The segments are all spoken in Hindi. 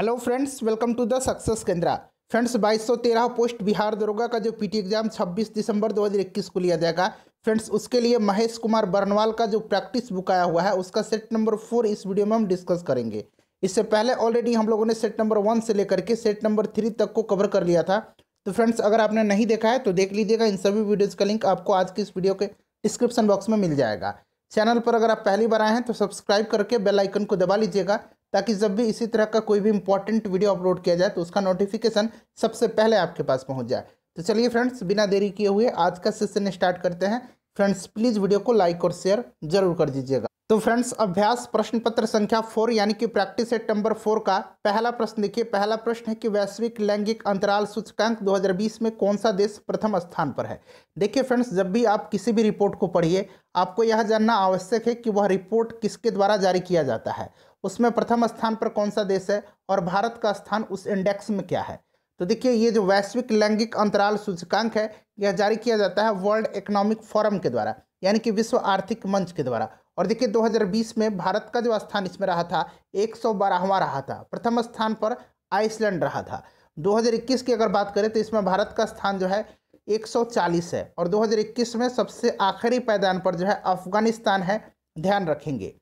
hello friends welcome to the success Kendra friends 2213 post Bihar दरोगा का जो पीटी एग्जाम 26 दिसंबर 2021 को लिया जाएगा फ्रेंड्स उसके लिए महेश कुमार बर्नवाल का जो प्रैक्टिस बुक आया हुआ है उसका सेट नंबर फोर इस वीडियो में हम डिस्कस करेंगे इससे पहले ऑलरेडी हम लोगों ने सेट नंबर वन से लेकर के सेट नंबर थ्री तक को कवर कर लिया था तो फ्रेंड्स अगर आपने नहीं देखा है तो देख लीजिएगा इन सभी वीडियोज़ का लिंक आपको आज की इस वीडियो के डिस्क्रिप्शन बॉक्स में मिल जाएगा चैनल पर अगर आप पहली बार आए हैं तो सब्सक्राइब करके बेल आइकन को दबा लीजिएगा ताकि जब भी इसी तरह का कोई भी इंपॉर्टेंट वीडियो अपलोड किया जाए तो उसका नोटिफिकेशन सबसे पहले आपके पास पहुँच जाए तो चलिए फ्रेंड्स बिना देरी किए हुए आज का सेशन स्टार्ट करते हैं फ्रेंड्स प्लीज़ वीडियो को लाइक और शेयर जरूर कर दीजिएगा तो फ्रेंड्स अभ्यास प्रश्न पत्र संख्या फोर यानी कि प्रैक्टिस सेट नंबर फोर का पहला प्रश्न देखिए पहला प्रश्न है कि वैश्विक लैंगिक अंतराल सूचकांक 2020 में कौन सा देश प्रथम स्थान पर है देखिए फ्रेंड्स जब भी आप किसी भी रिपोर्ट को पढ़िए आपको यह जानना आवश्यक है कि वह रिपोर्ट किसके द्वारा जारी किया जाता है उसमें प्रथम स्थान पर कौन सा देश है और भारत का स्थान उस इंडेक्स में क्या है तो देखिए ये जो वैश्विक लैंगिक अंतराल सूचकांक है यह जारी किया जाता है वर्ल्ड इकोनॉमिक फोरम के द्वारा यानी कि विश्व आर्थिक मंच के द्वारा और देखिए 2020 में भारत का जो स्थान इसमें रहा था एक सौ रहा था प्रथम स्थान पर आइसलैंड रहा था 2021 की अगर बात करें तो इसमें भारत का स्थान जो है 140 है और 2021 में सबसे आखिरी पैदान पर जो है अफगानिस्तान है ध्यान रखेंगे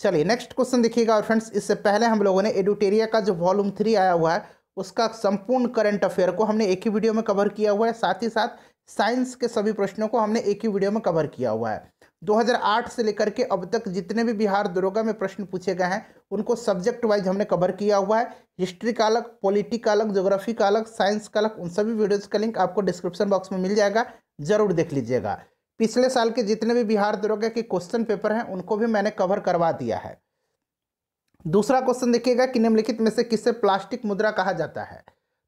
चलिए नेक्स्ट क्वेश्चन देखिएगा और फ्रेंड्स इससे पहले हम लोगों ने एडुटेरिया का जो वॉल्यूम थ्री आया हुआ है उसका संपूर्ण करंट अफेयर को हमने एक ही वीडियो में कवर किया हुआ है साथ ही साथ साइंस के सभी प्रश्नों को हमने एक ही वीडियो में कवर किया हुआ है 2008 से लेकर के अब तक जितने भी बिहार दरोगा में प्रश्न पूछे गए हैं उनको सब्जेक्ट वाइज हमने कवर किया हुआ है हिस्ट्री का अलग पॉलिटी का अलग जोग्राफी का अलग साइंस का अलग उन सभी वीडियोज़ का लिंक आपको डिस्क्रिप्शन बॉक्स में मिल जाएगा ज़रूर देख लीजिएगा पिछले साल के जितने भी बिहार दरोगा के क्वेश्चन पेपर हैं उनको भी मैंने कवर करवा दिया है दूसरा क्वेश्चन देखिएगा कि निम्नलिखित में से किससे प्लास्टिक मुद्रा कहा जाता है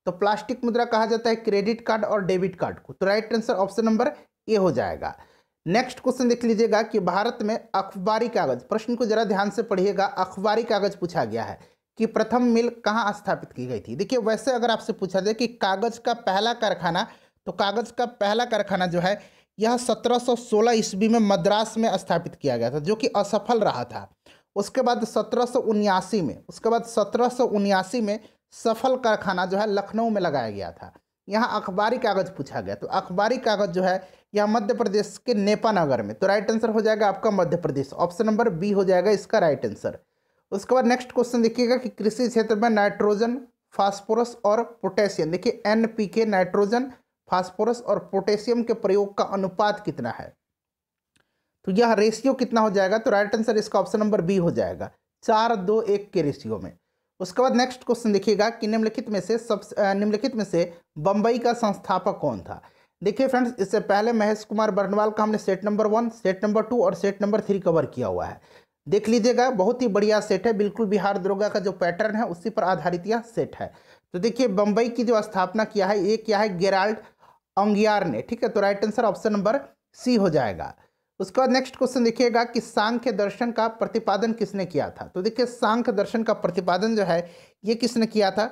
तो प्लास्टिक मुद्रा कहा जाता है क्रेडिट कार्ड और डेबिट कार्ड को तो right answer option number A हो जाएगा नेक्स्ट क्वेश्चन देख लीजिएगा कि भारत में अखबारी कागज प्रश्न को जरा ध्यान से पढ़िएगा अखबारी कागज पूछा गया है कि प्रथम मिल कहाँ स्थापित की गई थी देखिए वैसे अगर आपसे पूछा जाए कि कागज का पहला कारखाना तो कागज का पहला कारखाना जो है यह 1716 ईस्वी में मद्रास में स्थापित किया गया था जो कि असफल रहा था उसके बाद सत्रह में उसके बाद सत्रह में सफल कारखाना जो है लखनऊ में लगाया गया था यहाँ अखबारी कागज़ पूछा गया तो अखबारी कागज़ जो है यह मध्य प्रदेश के नेपा नगर में तो राइट आंसर हो जाएगा आपका Madhya Pradesh option number B हो जाएगा इसका राइट आंसर उसके बाद नेक्स्ट क्वेश्चन देखिएगा कि कृषि क्षेत्र में नाइट्रोजन फास्फोरस और पोटेशियम देखिए एन के नाइट्रोजन फास्फोरस और पोटेशियम के प्रयोग का अनुपात कितना है तो यह रेशियो कितना हो जाएगा तो राइट आंसर इसका ऑप्शन नंबर बी हो जाएगा चार दो एक के रेशियो में उसके बाद नेक्स्ट क्वेश्चन देखिएगा कि निम्नलिखित में से सब निम्नलिखित में से बम्बई का संस्थापक कौन था देखिए फ्रेंड्स इससे पहले महेश कुमार बर्नवाल का हमने set number one set number two और सेट नंबर थ्री कवर किया हुआ है देख लीजिएगा बहुत ही बढ़िया सेट है बिल्कुल बिहार दरोगा का जो पैटर्न है उसी पर आधारित यह सेट है तो देखिए बम्बई की जो स्थापना किया है ये क्या है गेराल्ड अंगियार ने ठीक है तो right answer option number C हो जाएगा उसके बाद नेक्स्ट क्वेश्चन देखिएगा कि सांख्य दर्शन का प्रतिपादन किसने किया था तो देखिए सांख्य दर्शन का प्रतिपादन जो है ये किसने किया था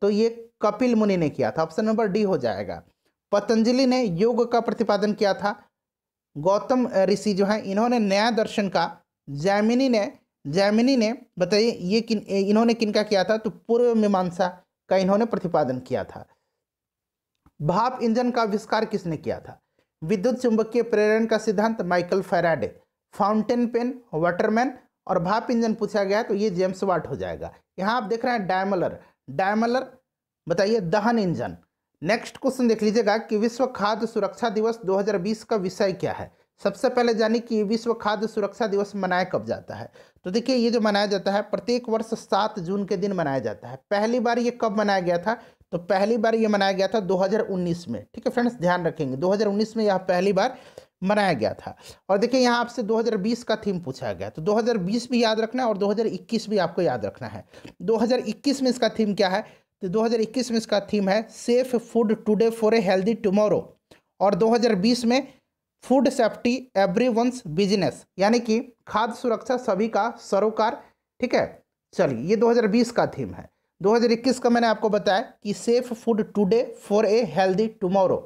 तो ये कपिल मुनि ने किया था ऑप्शन नंबर डी हो जाएगा पतंजलि ने योग का प्रतिपादन किया था गौतम ऋषि जो है इन्होंने नया दर्शन का जैमिनी ने जैमिनी ने बताइए ये किन इन्होंने किन का किया था तो पूर्व मीमांसा का इन्होंने प्रतिपादन किया था भाप इंजन का आविष्कार किसने किया था विद्युत चुंबकीय प्रेरण का सिद्धांत Michael Faraday fountain pen Waterman और भाप इंजन पूछा गया तो ये जेम्स वाट हो जाएगा यहाँ आप देख रहे हैं डायमलर डायमलर बताइए दहन इंजन नेक्स्ट क्वेश्चन देख लीजिएगा कि विश्व खाद्य सुरक्षा दिवस 2020 का विषय क्या है सबसे पहले जाने कि विश्व खाद्य सुरक्षा दिवस मनाया कब जाता है तो देखिए ये जो मनाया जाता है प्रत्येक वर्ष सात जून के दिन मनाया जाता है पहली बार ये कब मनाया गया था तो पहली बार ये मनाया गया था 2019 में ठीक है फ्रेंड्स ध्यान रखेंगे 2019 में यह पहली बार मनाया गया था और देखिए यहाँ आपसे 2020 का थीम पूछा गया तो 2020 भी याद रखना है और 2021 भी आपको याद रखना है 2021 में इसका थीम क्या है तो 2021 में इसका थीम है safe food today for a healthy tomorrow और 2020 में फूड सेफ्टी एवरी बिजनेस यानी कि खाद्य सुरक्षा सभी का सरोकार ठीक है चलिए ये 2020 का थीम है 2021 का मैंने आपको बताया कि safe food today for a healthy tomorrow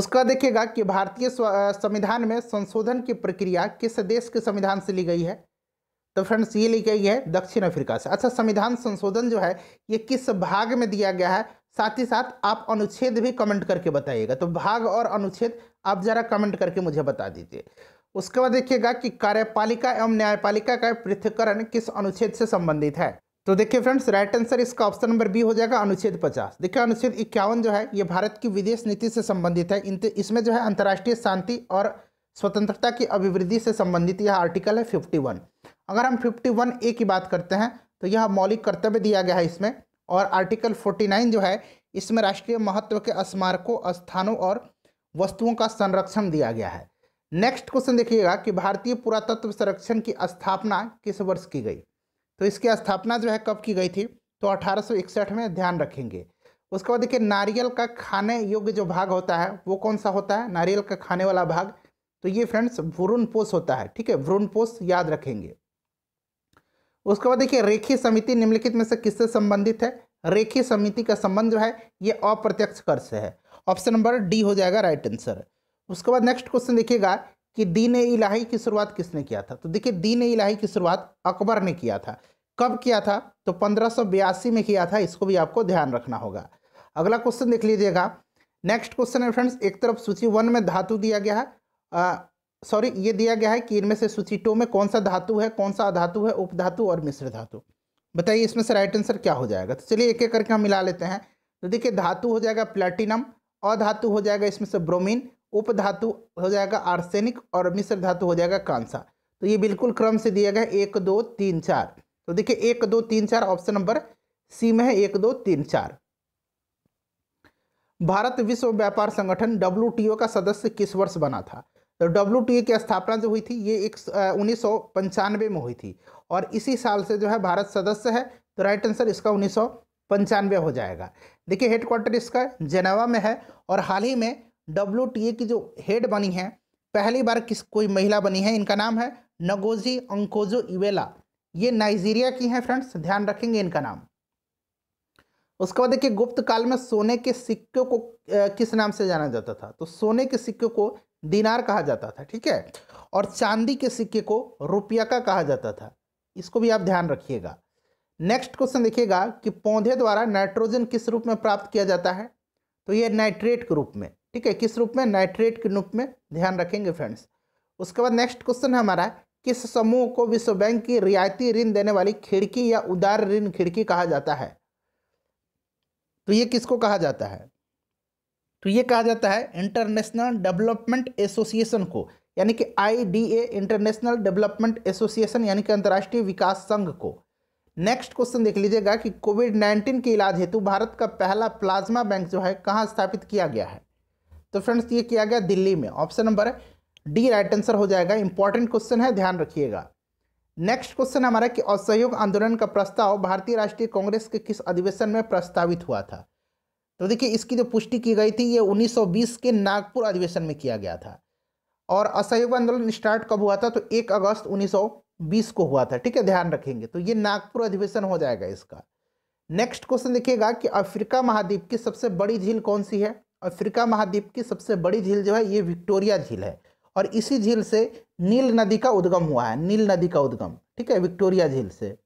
उसका देखिएगा कि भारतीय संविधान में संशोधन की प्रक्रिया किस देश के संविधान से ली गई है तो फ्रेंड्स ये ली गई है दक्षिण अफ्रीका से अच्छा संविधान संशोधन जो है ये किस भाग में दिया गया है साथ ही साथ आप अनुच्छेद भी कमेंट करके बताइएगा तो भाग और अनुच्छेद आप जरा कमेंट करके मुझे बता दीजिए उसके बाद देखिएगा कि कार्यपालिका एवं न्यायपालिका का पृथ्वीकरण किस अनुच्छेद से संबंधित है तो देखिए फ्रेंड्स राइट आंसर इसका ऑप्शन नंबर बी हो जाएगा अनुच्छेद पचास देखिए अनुच्छेद इक्यावन जो है ये भारत की विदेश नीति से संबंधित है इसमें जो है अंतर्राष्ट्रीय शांति और स्वतंत्रता की अभिवृद्धि से संबंधित यह आर्टिकल है 51 अगर हम 51 ए की बात करते हैं तो यह मौलिक कर्तव्य दिया गया है इसमें और आर्टिकल फोर्टी जो है इसमें राष्ट्रीय महत्व के स्मारकों स्थानों और वस्तुओं का संरक्षण दिया गया है नेक्स्ट क्वेश्चन देखिएगा कि भारतीय पुरातत्व संरक्षण की स्थापना किस वर्ष की गई तो इसकी स्थापना जो है कब की गई थी तो अठारह में ध्यान रखेंगे उसके बाद देखिए नारियल का खाने योग्य जो भाग होता है वो कौन सा होता है नारियल का खाने वाला भाग तो ये फ्रेंड्स भ्रूणपोष होता है ठीक है भ्रूणपोष याद रखेंगे उसके बाद देखिए रेखी समिति निम्नलिखित में से किससे संबंधित है रेखी समिति का संबंध जो है ये अप्रत्यक्ष कर से है ऑप्शन नंबर डी हो जाएगा राइट आंसर उसके बाद नेक्स्ट क्वेश्चन देखिएगा कि दीन इलाही की शुरुआत किसने किया था तो देखिए दीन इलाही की शुरुआत अकबर ने किया था कब किया था तो पंद्रह में किया था इसको भी आपको ध्यान रखना होगा अगला क्वेश्चन देख लीजिएगा नेक्स्ट क्वेश्चन है फ्रेंड्स एक तरफ सूची वन में धातु दिया गया है सॉरी ये दिया गया है कि इनमें से सूची टू में कौन सा धातु है कौन सा अधातु है उपधातु और मिश्र धातु बताइए इसमें से राइट आंसर क्या हो जाएगा तो चलिए एक एक करके हम मिला लेते हैं तो देखिए धातु हो जाएगा प्लेटिनम अधातु हो जाएगा इसमें से ब्रोमीन उपधातु हो जाएगा आर्सेनिक और मिश्र धातु हो जाएगा कांसा तो ये बिल्कुल क्रम से दिया गया है एक दो तीन चार तो देखिए एक दो तीन चार ऑप्शन नंबर सी में है एक दो तीन चार भारत विश्व व्यापार संगठन डब्ल्यू का सदस्य किस वर्ष बना था तो डब्ल्यू की स्थापना जो हुई थी ये एक उन्नीस में हुई थी और इसी साल से जो है भारत सदस्य है तो राइट आंसर इसका उन्नीस हो जाएगा देखिए हेडक्वार्टर इसका जेनेवा में है और हाल ही में डब्ल्यू की जो हेड बनी है पहली बार किस कोई महिला बनी है इनका नाम है नगोजी अंकोजो इवेला ये नाइजीरिया की हैं फ्रेंड्स ध्यान रखेंगे इनका नाम उसके बाद देखिए गुप्त काल में सोने के सिक्कों को किस नाम से जाना जाता था तो सोने के सिक्के को दिनार कहा जाता था ठीक है और चांदी के सिक्के को रुपया का कहा जाता था इसको भी आप ध्यान रखिएगा नेक्स्ट क्वेश्चन देखिएगा कि पौधे द्वारा नाइट्रोजन किस रूप में प्राप्त किया जाता है तो ये नाइट्रेट के रूप में ठीक है किस रूप में नाइट्रेट के रूप में ध्यान रखेंगे फ्रेंड्स उसके बाद नेक्स्ट क्वेश्चन है हमारा किस समूह को विश्व बैंक की रियायती ऋण देने वाली खिड़की या उदार ऋण खिड़की कहा जाता है तो ये किसको कहा जाता है तो ये कहा जाता है इंटरनेशनल डेवलपमेंट एसोसिएशन को यानी कि आईडीए इंटरनेशनल डेवलपमेंट एसोसिएशन यानी कि अंतर्राष्ट्रीय विकास संघ को नेक्स्ट क्वेश्चन देख लीजिएगा कि कोविड नाइन्टीन के इलाज हेतु भारत का पहला प्लाज्मा बैंक जो है कहाँ स्थापित किया गया है तो फ्रेंड्स ये किया गया दिल्ली में option number D right answer हो जाएगा इंपॉर्टेंट क्वेश्चन है ध्यान रखिएगा नेक्स्ट क्वेश्चन हमारा कि असहयोग आंदोलन का प्रस्ताव भारतीय राष्ट्रीय कांग्रेस के किस अधिवेशन में प्रस्तावित हुआ था तो देखिए इसकी जो पुष्टि की गई थी ये 1920 के नागपुर अधिवेशन में किया गया था और असहयोग आंदोलन स्टार्ट कब हुआ था तो 1 अगस्त 1920 को हुआ था ठीक है ध्यान रखेंगे तो ये नागपुर अधिवेशन हो जाएगा इसका नेक्स्ट क्वेश्चन देखिएगा कि अफ्रीका महाद्वीप की सबसे बड़ी झील कौन सी है अफ्रीका महाद्वीप की सबसे बड़ी झील जो है ये विक्टोरिया झील है और इसी झील से नील नदी का उद्गम हुआ है नील नदी का उद्गम ठीक है विक्टोरिया झील से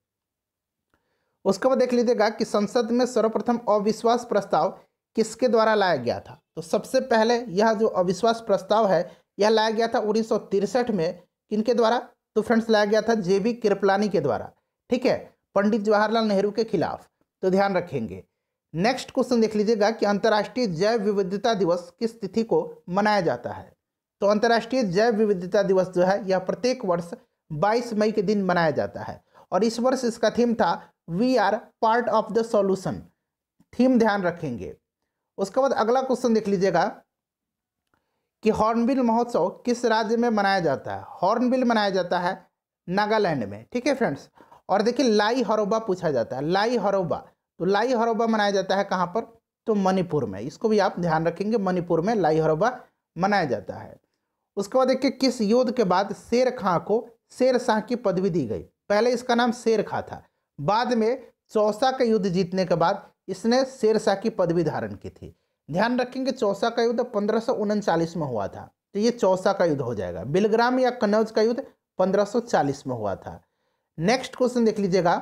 उसके बाद देख लीजिएगा कि संसद में सर्वप्रथम अविश्वास प्रस्ताव किसके द्वारा लाया गया था तो सबसे पहले यह जो अविश्वास प्रस्ताव है यह लाया गया था उन्नीस में किनके द्वारा तो फ्रेंड्स लाया गया था जे बी कृपलानी के द्वारा ठीक है पंडित जवाहरलाल नेहरू के खिलाफ तो ध्यान रखेंगे नेक्स्ट क्वेश्चन देख लीजिएगा कि अंतर्राष्ट्रीय जैव विविधता दिवस किस तिथि को मनाया जाता है तो अंतर्राष्ट्रीय जैव विविधता दिवस जो है यह प्रत्येक वर्ष बाईस मई के दिन मनाया जाता है और इस वर्ष इसका थीम था we are part of the solution theme ध्यान रखेंगे उसके बाद अगला क्वेश्चन देख लीजिएगा कि हॉर्नबिल महोत्सव किस राज्य में मनाया जाता है हॉर्नबिल मनाया जाता है नागालैंड में ठीक है फ्रेंड्स और देखिए लाई हरोबा पूछा जाता है लाई हरोबा तो लाई हरोबा मनाया जाता है कहाँ पर तो मणिपुर में इसको भी आप ध्यान रखेंगे मणिपुर में लाई हरोबा मनाया जाता है उसके बाद देखिए किस युद्ध के बाद शेर खां को शेर शाह की पदवी दी गई पहले इसका नाम शेर खां था बाद में चौसा का युद्ध जीतने के बाद इसने शेर शाह की पदवी धारण की थी ध्यान रखेंगे चौसा का युद्ध पंद्रह में हुआ था तो ये चौसा का युद्ध हो जाएगा बिलग्राम या कन्नौज का युद्ध 1540 में हुआ था नेक्स्ट क्वेश्चन देख लीजिएगा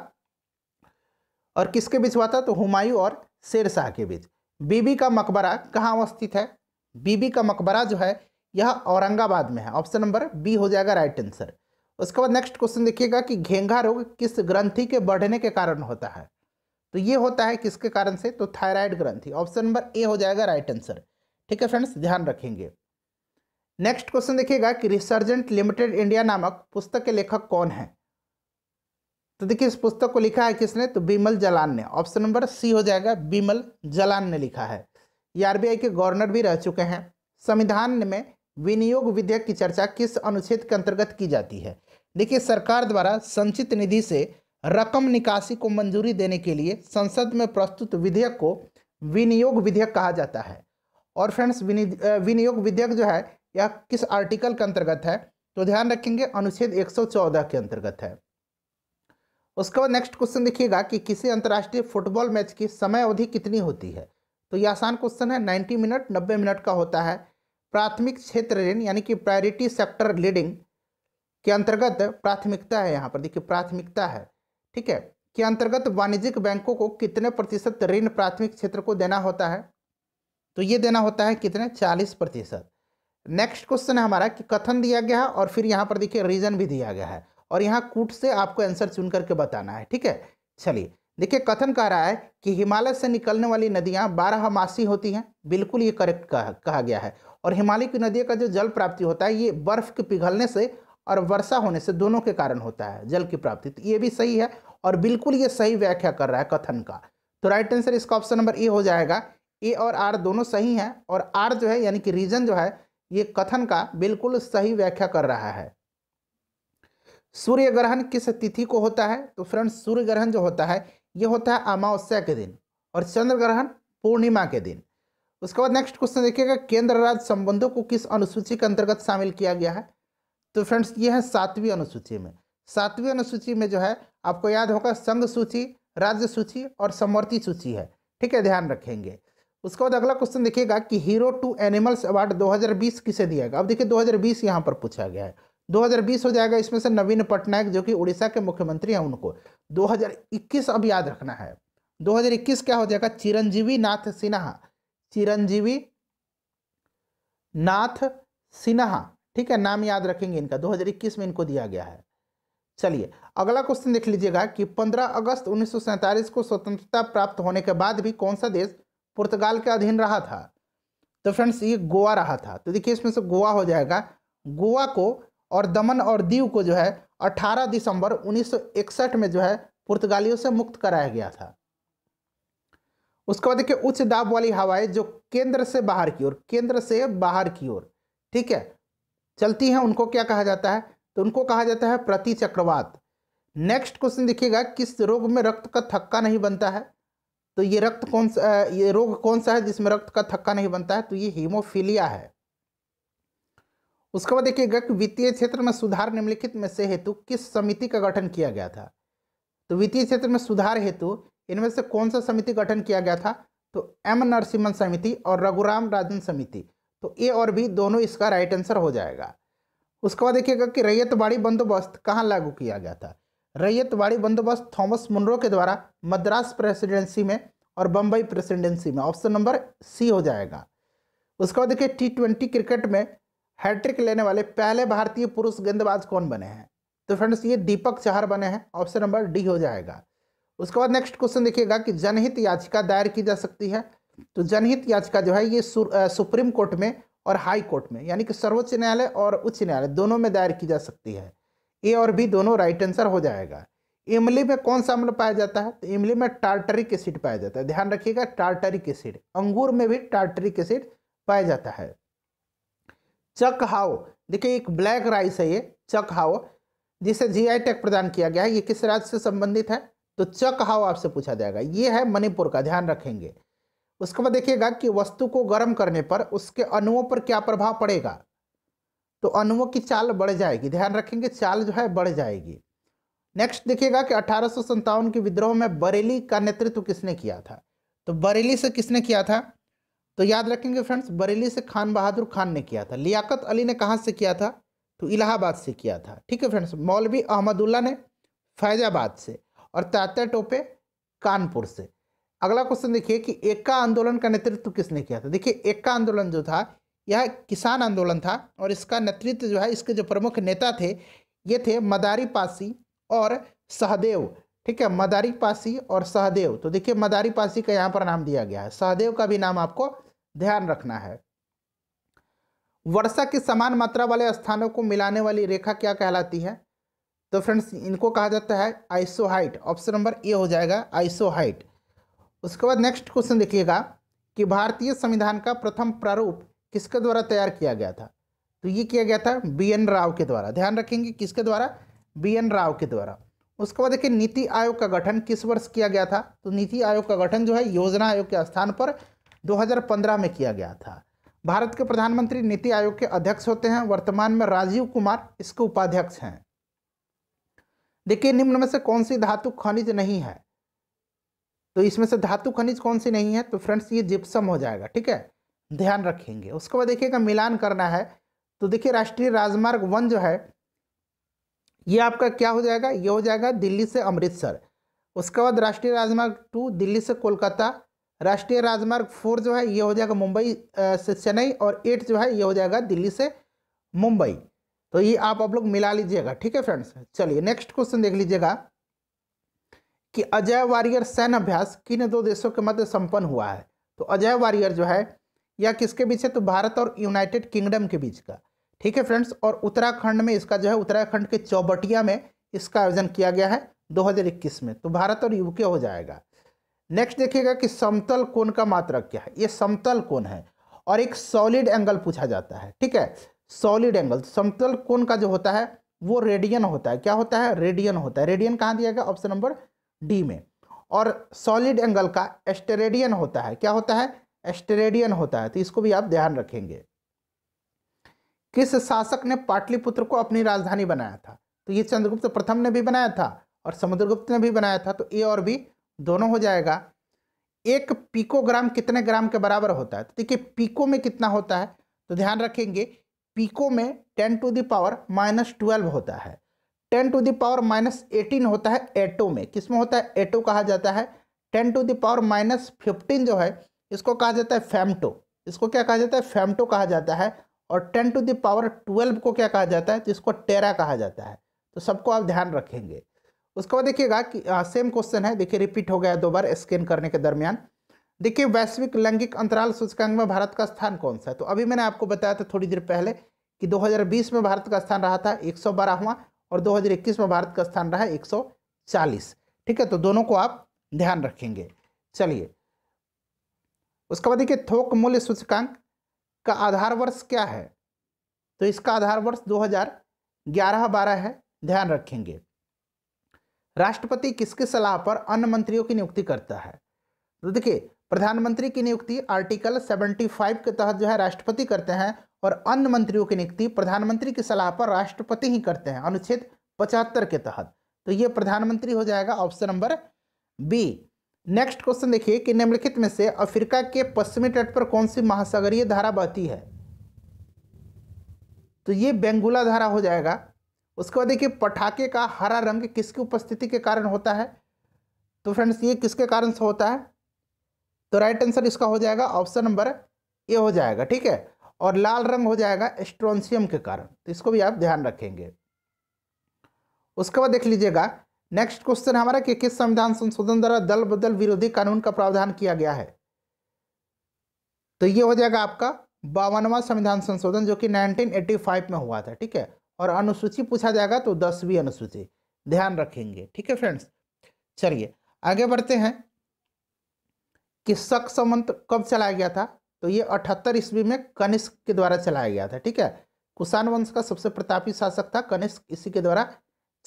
और किसके बीच हुआ था तो हुमायूं और शेरशाह के बीच बीबी का मकबरा कहाँ अवस्थित है बीबी का मकबरा जो है यह औरंगाबाद में है ऑप्शन नंबर बी हो जाएगा राइट आंसर उसके बाद नेक्स्ट क्वेश्चन देखिएगा कि घेंघा रोग किस ग्रंथि के बढ़ने के कारण होता है तो ये होता है किसके कारण से तो थायराइड ग्रंथि ऑप्शन नंबर ए हो जाएगा राइट आंसर ठीक है फ्रेंड्स ध्यान रखेंगे नेक्स्ट क्वेश्चन देखिएगा कि रिसर्जेंट लिमिटेड इंडिया नामक पुस्तक के लेखक कौन है तो देखिए इस पुस्तक को लिखा है किसने तो बीमल जलान ने ऑप्शन नंबर सी हो जाएगा बीमल जलान ने लिखा है ये आरबीआई के गवर्नर भी रह चुके हैं संविधान में विनियोग विधेयक की चर्चा किस अनुच्छेद के अंतर्गत की जाती है देखिए सरकार द्वारा संचित निधि से रकम निकासी को मंजूरी देने के लिए संसद में प्रस्तुत विधेयक को विनियोग विधेयक कहा जाता है और फ्रेंड्स विनियोग विधेयक जो है यह किस आर्टिकल के अंतर्गत है तो ध्यान रखेंगे अनुच्छेद 114 के अंतर्गत है उसके बाद नेक्स्ट क्वेश्चन देखिएगा कि किसी अंतर्राष्ट्रीय फुटबॉल मैच की समय अवधि कितनी होती है तो ये आसान क्वेश्चन है नाइन्टी मिनट नब्बे मिनट का होता है प्राथमिक क्षेत्र ऋण यानी कि प्रायोरिटी सेक्टर लीडिंग के अंतर्गत प्राथमिकता है यहाँ पर देखिए प्राथमिकता है ठीक है के अंतर्गत वाणिज्यिक बैंकों को कितने प्रतिशत ऋण प्राथमिक क्षेत्र को देना होता है तो ये देना होता है कितने चालीस प्रतिशत नेक्स्ट क्वेश्चन है हमारा कि कथन दिया गया है और फिर यहाँ पर देखिए रीजन भी दिया गया है और यहाँ कूट से आपको आंसर चुन करके बताना है ठीक है चलिए देखिए कथन कह रहा है कि हिमालय से निकलने वाली नदियाँ मासी होती हैं बिल्कुल ये करेक्ट कहा कहा गया है और हिमालय की नदियों का जो जल प्राप्ति होता है ये बर्फ़ के पिघलने से और वर्षा होने से दोनों के कारण होता है जल की प्राप्ति तो ये भी सही है और बिल्कुल ये सही व्याख्या कर रहा है कथन का तो राइट आंसर इसका ऑप्शन नंबर ए हो जाएगा ए और आर दोनों सही हैं और आर जो है यानी कि रीजन जो है ये कथन का बिल्कुल सही व्याख्या कर रहा है सूर्य ग्रहण किस तिथि को होता है तो फ्रेंड्स सूर्य ग्रहण जो होता है ये होता है अमावस्या के दिन और चंद्र ग्रहण पूर्णिमा के दिन उसके बाद नेक्स्ट क्वेश्चन देखिएगा केंद्र राज्य संबंधों को किस अनुसूची के अंतर्गत शामिल किया गया है तो फ्रेंड्स ये है सातवीं अनुसूची में सातवीं अनुसूची में जो है आपको याद होगा संघ सूची राज्य सूची और समवर्ती सूची है ठीक है ध्यान रखेंगे उसके बाद अगला क्वेश्चन देखिएगा कि हीरो टू एनिमल्स अवार्ड 2020 किसे दिया गया अब देखिए 2020 यहाँ पर पूछा गया है 2020 हो जाएगा इसमें से नवीन पटनायक जो कि उड़ीसा के मुख्यमंत्री हैं उनको 2021 अब याद रखना है 2021 क्या हो जाएगा चिरंजीवी नाथ सिन्हा चिरंजीवी नाथ सिन्हा ठीक है नाम याद रखेंगे इनका 2021 में इनको दिया गया है चलिए अगला क्वेश्चन देख लीजिएगा कि 15 अगस्त उन्नीस को स्वतंत्रता प्राप्त होने के बाद भी कौन सा देश पुर्तगाल के अधीन रहा था तो फ्रेंड्स ये गोवा रहा था तो देखिए इसमें से गोवा हो जाएगा गोवा को और दमन और दीव को जो है 18 दिसंबर 1961 में जो है पुर्तगालियों से मुक्त कराया गया था उसके बाद देखिए उच्च दाब वाली हवाएं जो केंद्र से बाहर की ओर केंद्र से बाहर की ओर ठीक है चलती हैं उनको क्या कहा जाता है तो उनको कहा जाता है प्रति चक्रवात नेक्स्ट क्वेश्चन देखिएगा किस रोग में रक्त का थक्का नहीं बनता है तो ये रक्त कौन सा ये रोग कौन सा है जिसमें रक्त का थक्का नहीं बनता है तो ये हीमोफीलिया है उसके बाद देखिएगा कि वित्तीय क्षेत्र में सुधार निम्नलिखित में से हेतु किस समिति का गठन किया गया था तो वित्तीय क्षेत्र में सुधार हेतु इनमें से कौन सा समिति गठन किया गया था तो एम नरसिम्हन समिति और रघुराम राजन समिति तो ए और बी दोनों इसका राइट आंसर हो जाएगा उसके बाद देखिएगा कि रैयतवाड़ी बंदोबस्त कहाँ लागू किया गया था रैयतवाड़ी बंदोबस्त थॉमस मुनरो के द्वारा मद्रास प्रेसिडेंसी में और बम्बई प्रेसिडेंसी में ऑप्शन नंबर सी हो जाएगा उसके बाद देखिए टी ट्वेंटी क्रिकेट में हैट्रिक लेने वाले पहले भारतीय पुरुष गेंदबाज कौन बने हैं तो फ्रेंड्स ये दीपक चहर बने हैं ऑप्शन नंबर डी हो जाएगा उसके बाद नेक्स्ट क्वेश्चन देखिएगा कि जनहित याचिका दायर की जा सकती है तो जनहित याचिका जो है ये सुप्रीम कोर्ट में और हाई कोर्ट में यानी कि सर्वोच्च न्यायालय और उच्च न्यायालय दोनों में दायर की जा सकती है ए और बी दोनों राइट आंसर हो जाएगा इमली में कौन सा अम्ल पाया जाता है तो इमली में टार्टरिक एसिड पाया जाता है ध्यान रखिएगा टार्टरिक एसिड अंगूर में भी टार्टरिक एसिड पाया जाता है चक हाओ देखिए एक ब्लैक राइस है ये चक हाओ जिसे जीआई टैग प्रदान किया गया है ये किस राज्य से संबंधित है तो चक हाओ आपसे पूछा जाएगा ये है मणिपुर का ध्यान रखेंगे उसके बाद देखिएगा कि वस्तु को गर्म करने पर उसके अणुओं पर क्या प्रभाव पड़ेगा तो अणुओं की चाल बढ़ जाएगी ध्यान रखेंगे चाल जो है बढ़ जाएगी नेक्स्ट देखिएगा कि अठारह के विद्रोह में बरेली का नेतृत्व किसने किया था तो बरेली से किसने किया था तो याद रखेंगे फ्रेंड्स बरेली से खान बहादुर खान ने किया था लियाकत अली ने कहाँ से किया था तो इलाहाबाद से किया था ठीक है फ्रेंड्स मौलवी अहमदुल्ला ने फैजाबाद से और तात्या टोपे कानपुर से अगला क्वेश्चन देखिए कि एक्का आंदोलन का नेतृत्व किसने किया था देखिए एक्का आंदोलन जो था यह किसान आंदोलन था और इसका नेतृत्व जो है इसके जो प्रमुख नेता थे ये थे मदारी पासी और सहदेव ठीक है मदारी पासी और सहदेव तो देखिए मदारी पासी का यहाँ पर नाम दिया गया है सहदेव का भी नाम आपको ध्यान रखना है वर्षा की समान मात्रा वाले स्थानों को मिलाने वाली रेखा क्या कहलाती है तो फ्रेंड्स इनको कहा जाता है आइसोहाइट ऑप्शन नंबर ए हो जाएगा आइसोहाइट उसके बाद नेक्स्ट क्वेश्चन देखिएगा कि भारतीय संविधान का प्रथम प्रारूप किसके द्वारा तैयार किया गया था तो ये किया गया था बी एन राव के द्वारा ध्यान रखेंगे किसके द्वारा बी एन राव के द्वारा उसके बाद देखिए नीति आयोग का गठन किस वर्ष किया गया था तो नीति आयोग का गठन जो है योजना आयोग के स्थान पर 2015 में किया गया था भारत के प्रधानमंत्री नीति आयोग के अध्यक्ष होते हैं वर्तमान में राजीव कुमार इसके उपाध्यक्ष हैं देखिए निम्न में से कौन सी धातु खनिज नहीं है तो इसमें से धातु खनिज कौन सी नहीं है तो फ्रेंड्स ये जिप्सम हो जाएगा ठीक है ध्यान रखेंगे उसके बाद देखिएगा मिलान करना है तो देखिए राष्ट्रीय राजमार्ग वन जो है ये आपका क्या हो जाएगा ये हो जाएगा दिल्ली से अमृतसर उसके बाद राष्ट्रीय राजमार्ग टू दिल्ली से कोलकाता राष्ट्रीय राजमार्ग फोर जो है ये हो जाएगा मुंबई से चेन्नई और एट जो है ये हो जाएगा दिल्ली से मुंबई तो ये आप आप लोग मिला लीजिएगा ठीक है फ्रेंड्स चलिए नेक्स्ट क्वेश्चन देख लीजिएगा कि अजय वारियर सैन्य अभ्यास किन दो देशों के मध्य संपन्न हुआ है तो अजय वारियर जो है या किसके बीच है तो भारत और यूनाइटेड किंगडम के बीच का ठीक है फ्रेंड्स और उत्तराखंड में इसका जो है उत्तराखंड के चौबटिया में इसका आयोजन किया गया है 2021 में तो भारत और यूके हो जाएगा नेक्स्ट देखिएगा कि समतल कोण का मात्रक क्या है ये समतल कोण है और एक सॉलिड एंगल पूछा जाता है ठीक है सॉलिड एंगल समतल कोण का जो होता है वो रेडियन होता है क्या होता है रेडियन होता है रेडियन कहाँ दिया गया ऑप्शन नंबर डी में और सॉलिड एंगल का एस्टेरेडियन होता है क्या होता है एस्टेरेडियन होता है तो इसको भी आप ध्यान रखेंगे किस शासक ने पाटलिपुत्र को अपनी राजधानी बनाया था तो ये चंद्रगुप्त प्रथम ने भी बनाया था और समुद्रगुप्त ने भी बनाया था तो ए और बी दोनों हो जाएगा एक पीकोग्राम कितने ग्राम के बराबर होता है तो देखिए पीको में कितना होता है तो ध्यान रखेंगे पीको में ten to the power minus twelve होता है ten to the power minus eighteen होता है एटो में किस में होता है एटो कहा जाता है ten to the power minus fifteen जो है इसको कहा जाता है फैमटो इसको क्या कहा जाता है फैमटो कहा जाता है और टेन टू दावर ट्वेल्व को क्या कहा जाता है तो इसको टेरा कहा जाता है तो सबको आप ध्यान रखेंगे उसके बाद देखिएगा कि आ, सेम क्वेश्चन है देखिए रिपीट हो गया दो बार स्कैन करने के दरमियान देखिए वैश्विक लैंगिक अंतराल सूचकांक में भारत का स्थान कौन सा है तो अभी मैंने आपको बताया था थोड़ी देर पहले कि 2020 में भारत का स्थान रहा था एक और 2021 में भारत का स्थान रहा एक ठीक है तो दोनों को आप ध्यान रखेंगे चलिए उसके बाद देखिए थोक मूल्य सूचकांक का आधार वर्ष क्या है तो इसका आधार वर्ष 2011-12 है ध्यान रखेंगे राष्ट्रपति किसकी सलाह पर अन्य मंत्रियों की नियुक्ति करता है तो देखिए प्रधानमंत्री की नियुक्ति आर्टिकल 75 के तहत जो है राष्ट्रपति करते हैं और अन्य मंत्रियों की नियुक्ति प्रधानमंत्री की सलाह पर राष्ट्रपति ही करते हैं अनुच्छेद पचहत्तर के तहत तो ये प्रधानमंत्री हो जाएगा option number B next question देखिए कि निम्नलिखित में से अफ्रीका के पश्चिमी तट पर कौन सी महासागरीय धारा बहती है तो ये बेंगुला धारा हो जाएगा उसके बाद देखिए पटाखे का हरा रंग किसकी उपस्थिति के कारण होता है तो फ्रेंड्स ये किसके कारण से होता है तो राइट आंसर इसका हो जाएगा ऑप्शन नंबर ए हो जाएगा ठीक है और लाल रंग हो जाएगा एस्ट्रोनशियम के कारण तो इसको भी आप ध्यान रखेंगे उसके बाद देख लीजिएगा नेक्स्ट क्वेश्चन है हमारा कि किस संविधान संशोधन द्वारा दल बदल विरोधी कानून का प्रावधान किया गया है तो ये हो जाएगा आपका बावनवा संविधान संशोधन जो कि 1985 में हुआ था ठीक है और अनुसूची पूछा जाएगा तो दसवीं अनुसूची ध्यान रखेंगे ठीक है फ्रेंड्स चलिए आगे बढ़ते हैं कि शक संबंध कब चलाया गया था तो ये अठहत्तर ईस्वी में कनिष्क के द्वारा चलाया गया था ठीक है कुषाण वंश का सबसे प्रतापी शासक था कनिष्क इसी के द्वारा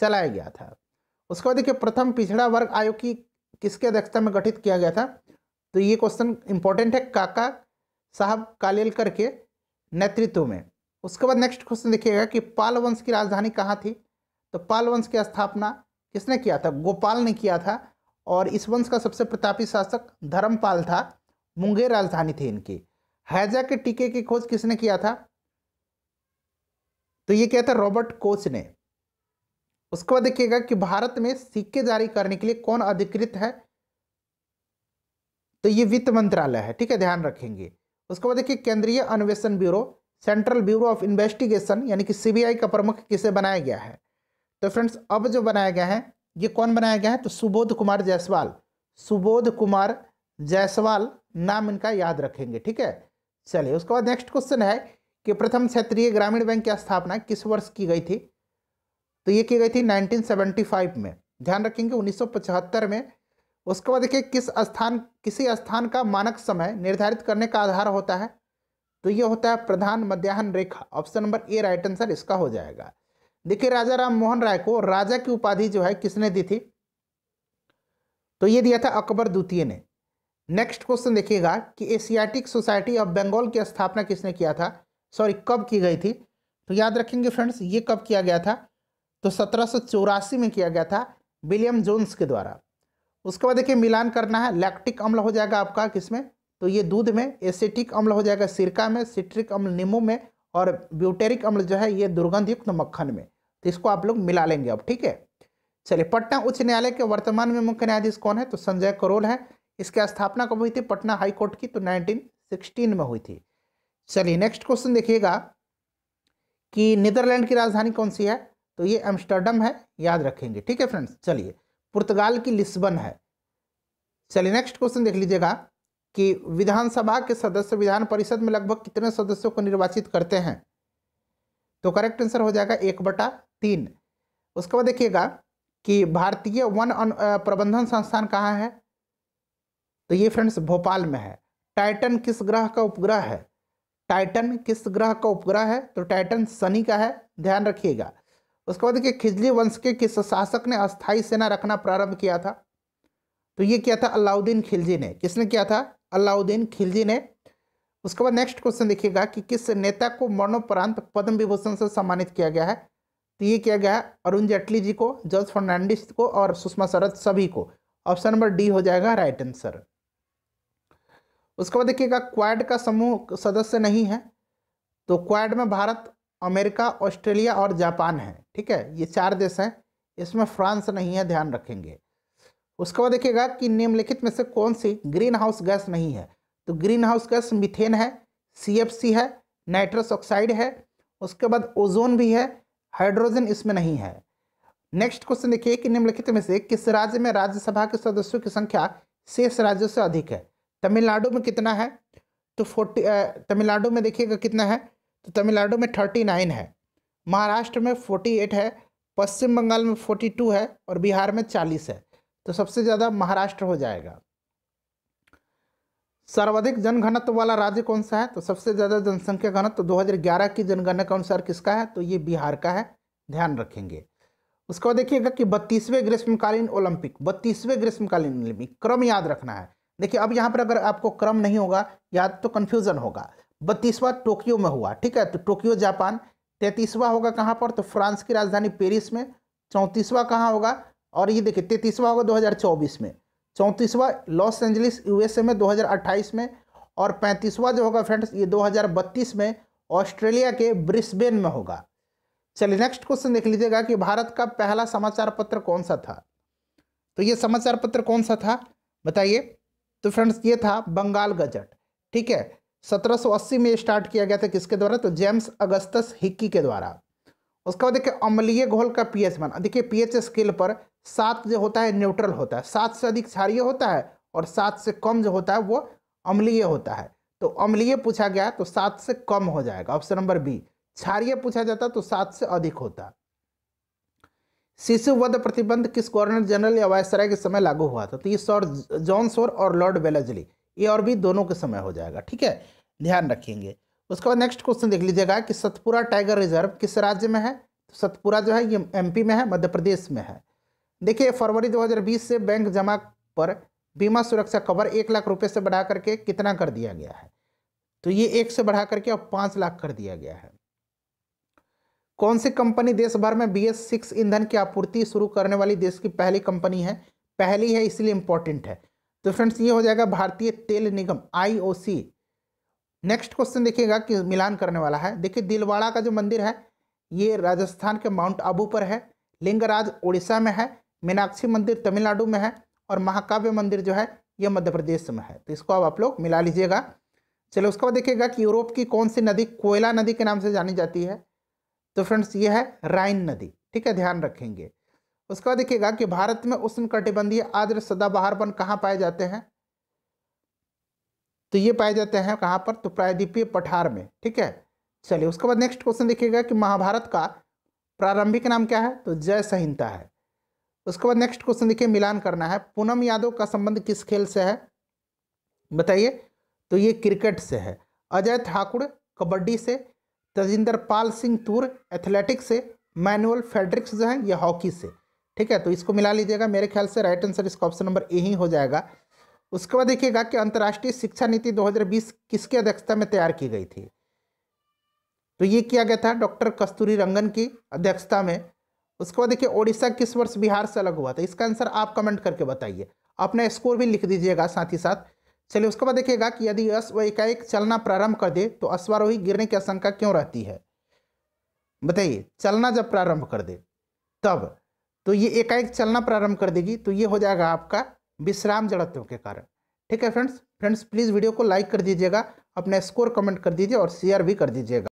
चलाया गया था उसके बाद देखिए प्रथम पिछड़ा वर्ग आयोग की किसके अध्यक्षता में गठित किया गया था तो ये क्वेश्चन इंपॉर्टेंट है काका साहब कालेलकर के नेतृत्व में उसके बाद नेक्स्ट क्वेश्चन देखिएगा कि पाल वंश की राजधानी कहाँ थी तो पाल वंश की स्थापना किसने किया था गोपाल ने किया था और इस वंश का सबसे प्रतापी शासक धर्मपाल था मुंगेर राजधानी थी इनकी हैजा के टीके की खोज किसने किया था तो ये क्या था रॉबर्ट कोच ने उसके बाद देखिएगा कि भारत में सिक्के जारी करने के लिए कौन अधिकृत है तो ये वित्त मंत्रालय है ठीक है ध्यान रखेंगे उसके बाद देखिए केंद्रीय अन्वेषण bureau central bureau of investigation यानी कि सीबीआई का प्रमुख किसे बनाया गया है तो फ्रेंड्स अब जो बनाया गया है ये कौन बनाया गया है तो सुबोध कुमार जायसवाल सुबोध कुमार जायसवाल नाम इनका याद रखेंगे ठीक है चलिए उसके बाद नेक्स्ट क्वेश्चन है कि प्रथम क्षेत्रीय ग्रामीण बैंक की स्थापना किस वर्ष की गई थी तो ये की गई थी 1975 में ध्यान रखेंगे 1975 में उसके बाद देखिए किस स्थान किसी स्थान का मानक समय निर्धारित करने का आधार होता है तो ये होता है प्रधान मध्याहन रेखा option number A right answer इसका हो जाएगा देखिए राजा राम मोहन राय को राजा की उपाधि जो है किसने दी थी तो ये दिया था अकबर द्वितीय ने नेक्स्ट क्वेश्चन देखिएगा कि एशियाटिक सोसाइटी ऑफ बंगाल की स्थापना किसने किया था सॉरी कब की गई थी तो याद रखेंगे फ्रेंड्स ये कब किया गया था तो सत्रह में किया गया था विलियम जोन्स के द्वारा उसके बाद देखिए मिलान करना है लैक्टिक अम्ल हो जाएगा आपका किसमें तो ये दूध में एसिटिक अम्ल हो जाएगा सिरका में सिट्रिक अम्ल नींबू में और ब्यूटेरिक अम्ल जो है ये दुर्गंधयुक्त मक्खन में तो इसको आप लोग मिला लेंगे अब ठीक है चलिए पटना उच्च न्यायालय के वर्तमान में मुख्य न्यायाधीश कौन है तो संजय करोल है इसकी स्थापना कब हुई थी पटना हाई कोर्ट की तो 1916 में हुई थी चलिए नेक्स्ट क्वेश्चन देखिएगा कि नीदरलैंड की राजधानी कौन सी है तो ये एम्स्टर्डम है याद रखेंगे ठीक है फ्रेंड्स चलिए पुर्तगाल की लिस्बन है चलिए नेक्स्ट क्वेश्चन देख लीजिएगा कि विधानसभा के सदस्य विधान परिषद में लगभग कितने सदस्यों को निर्वाचित करते हैं तो करेक्ट आंसर हो जाएगा एक बटा तीन उसके बाद देखिएगा कि भारतीय वन प्रबंधन संस्थान कहाँ है तो ये फ्रेंड्स भोपाल में है टाइटन किस ग्रह का उपग्रह है टाइटन किस ग्रह का उपग्रह है तो टाइटन शनि का है ध्यान रखिएगा उसके बाद देखिए खिजली वंश के किस शासक ने अस्थाई सेना रखना प्रारंभ किया था तो ये किया था अलाउद्दीन खिलजी ने किसने किया था अलाउद्दीन खिलजी ने उसके बाद नेक्स्ट क्वेश्चन देखिएगा कि किस नेता को मरणोपरांत पद्म विभूषण से सम्मानित किया गया है तो ये किया गया है अरुण जेटली जी को जॉर्ज फर्नांडिस को और सुषमा शरद सभी को ऑप्शन नंबर डी हो जाएगा राइट आंसर उसके बाद देखिएगा क्वाड का समूह सदस्य नहीं है तो क्वाड में भारत अमेरिका ऑस्ट्रेलिया और जापान है ठीक है ये चार देश हैं इसमें फ्रांस नहीं है ध्यान रखेंगे उसके बाद देखिएगा कि निम्नलिखित में से कौन सी ग्रीन हाउस गैस नहीं है तो ग्रीन हाउस गैस मिथेन है सी है नाइट्रस ऑक्साइड है उसके बाद ओजोन भी है हाइड्रोजन इसमें नहीं है नेक्स्ट क्वेश्चन देखिए कि निम्नलिखित में से किस राज्य में राज्यसभा के सदस्यों की संख्या शेष राज्यों से अधिक है तमिलनाडु में कितना है तो फोर्टी तमिलनाडु में देखिएगा कितना है तो तमिलनाडु में थर्टी नाइन है महाराष्ट्र में फोर्टी एट है पश्चिम बंगाल में फोर्टी टू है और बिहार में चालीस है तो सबसे ज़्यादा महाराष्ट्र हो जाएगा सर्वाधिक जनघनत्व वाला राज्य कौन सा है तो सबसे ज़्यादा जनसंख्या घनत्व तो 2011 की जनगणना के अनुसार किसका है तो ये बिहार का है ध्यान रखेंगे उसके बाद देखिएगा कि बत्तीसवें ग्रीष्मकालीन ओलंपिक बत्तीसवें ग्रीष्मकालीन ओलंपिक क्रम याद रखना है देखिए अब यहाँ पर अगर आपको क्रम नहीं होगा याद तो कन्फ्यूज़न होगा बत्तीसवा टोक्यो में हुआ ठीक है तो टोक्यो जापान तैतीसवा होगा कहाँ पर तो फ्रांस की राजधानी पेरिस में चौंतीसवा कहाँ होगा और ये देखिए तैतीसवा होगा 2024 में चौंतीसवा लॉस एंजलिस यूएसए में 2028 में और पैंतीसवा जो होगा फ्रेंड्स ये 2032 में ऑस्ट्रेलिया के ब्रिस्बेन में होगा चलिए नेक्स्ट क्वेश्चन देख लीजिएगा कि भारत का पहला समाचार पत्र कौन सा था तो ये समाचार पत्र कौन सा था बताइए तो फ्रेंड्स ये था बंगाल गजट ठीक है 1780 में स्टार्ट किया गया था किसके द्वारा तो जेम्स अगस्तस हिक्की के द्वारा उसके बाद देखिए अम्लीय घोल का पीएच मान देखिए पीएच स्केल पर सात जो होता है न्यूट्रल होता है सात से अधिक क्षारिय होता है और सात से कम जो होता है वो अम्लीय होता है तो अम्लीय पूछा गया तो सात से कम हो जाएगा ऑप्शन नंबर बी क्षारिय पूछा जाता तो सात से अधिक होता शिशु वध प्रतिबंध किस गवर्नर जनरल या वायसराय के समय लागू हुआ था तो ये सर जॉन सोर और लॉर्ड बेलजली ए और बी दोनों के समय हो जाएगा ठीक है ध्यान रखेंगे उसके बाद नेक्स्ट क्वेश्चन देख लीजिएगा कि सतपुरा टाइगर रिजर्व किस राज्य में है तो सतपुरा जो है ये एमपी में है मध्य प्रदेश में है देखिए फरवरी 2020 से बैंक जमा पर बीमा सुरक्षा कवर एक लाख रुपए से बढ़ा करके कितना कर दिया गया है तो ये एक से बढ़ा करके अब पाँच लाख कर दिया गया है कौन सी कंपनी देश भर में बी एस सिक्स ईंधन की आपूर्ति शुरू करने वाली देश की पहली कंपनी है पहली है इसलिए इंपॉर्टेंट है तो फ्रेंड्स ये हो जाएगा भारतीय तेल निगम आईओसी नेक्स्ट क्वेश्चन देखिएगा कि मिलान करने वाला है देखिए दिलवाड़ा का जो मंदिर है ये राजस्थान के माउंट आबू पर है लिंगराज उड़ीसा में है मीनाक्षी मंदिर तमिलनाडु में है और महाकाव्य मंदिर जो है ये मध्य प्रदेश में है तो इसको अब आप लोग मिला लीजिएगा चलो उसके बाद देखिएगा कि यूरोप की कौन सी नदी कोयला नदी के नाम से जानी जाती है तो फ्रेंड्स ये है राइन नदी ठीक है ध्यान रखेंगे उसके बाद देखिएगा कि भारत में उष्ण कटिबंधीय आद्र सदाबहार वन कहाँ पाए जाते हैं तो ये पाए जाते हैं कहाँ पर तो प्रायद्वीपीय पठार में ठीक है चलिए उसके बाद नेक्स्ट क्वेश्चन देखिएगा कि महाभारत का प्रारंभिक नाम क्या है तो जय संहिता है उसके बाद नेक्स्ट क्वेश्चन देखिए मिलान करना है पूनम यादव का संबंध किस खेल से है बताइए तो ये क्रिकेट से है अजय ठाकुर कबड्डी से तजिंदर पाल सिंह तूर एथलेटिक्स से मैनुअल फेड्रिक्स जो हैं ये हॉकी से ठीक है तो इसको मिला लीजिएगा मेरे ख्याल से राइट आंसर इसका ऑप्शन नंबर ए ही हो जाएगा उसके बाद देखिएगा कि अंतर्राष्ट्रीय शिक्षा नीति 2020 किसकी अध्यक्षता में तैयार की गई थी तो ये किया गया था डॉक्टर कस्तूरी रंगन की अध्यक्षता में उसके बाद देखिए ओडिशा किस वर्ष बिहार से अलग हुआ था इसका आंसर आप कमेंट करके बताइए अपना स्कोर भी लिख दीजिएगा साथ ही साथ चलिए उसके बाद देखिएगा कि यदि अस व इकाई चलना प्रारंभ कर दे तो अश्वारोही गिरने की आशंका क्यों रहती है बताइए चलना जब प्रारंभ कर दे तब तो ये एकाएक चलना प्रारंभ कर देगी तो ये हो जाएगा आपका विश्राम जड़त्व के कारण ठीक है फ्रेंड्स फ्रेंड्स प्लीज़ वीडियो को लाइक कर दीजिएगा अपना स्कोर कमेंट कर दीजिए और शेयर भी कर दीजिएगा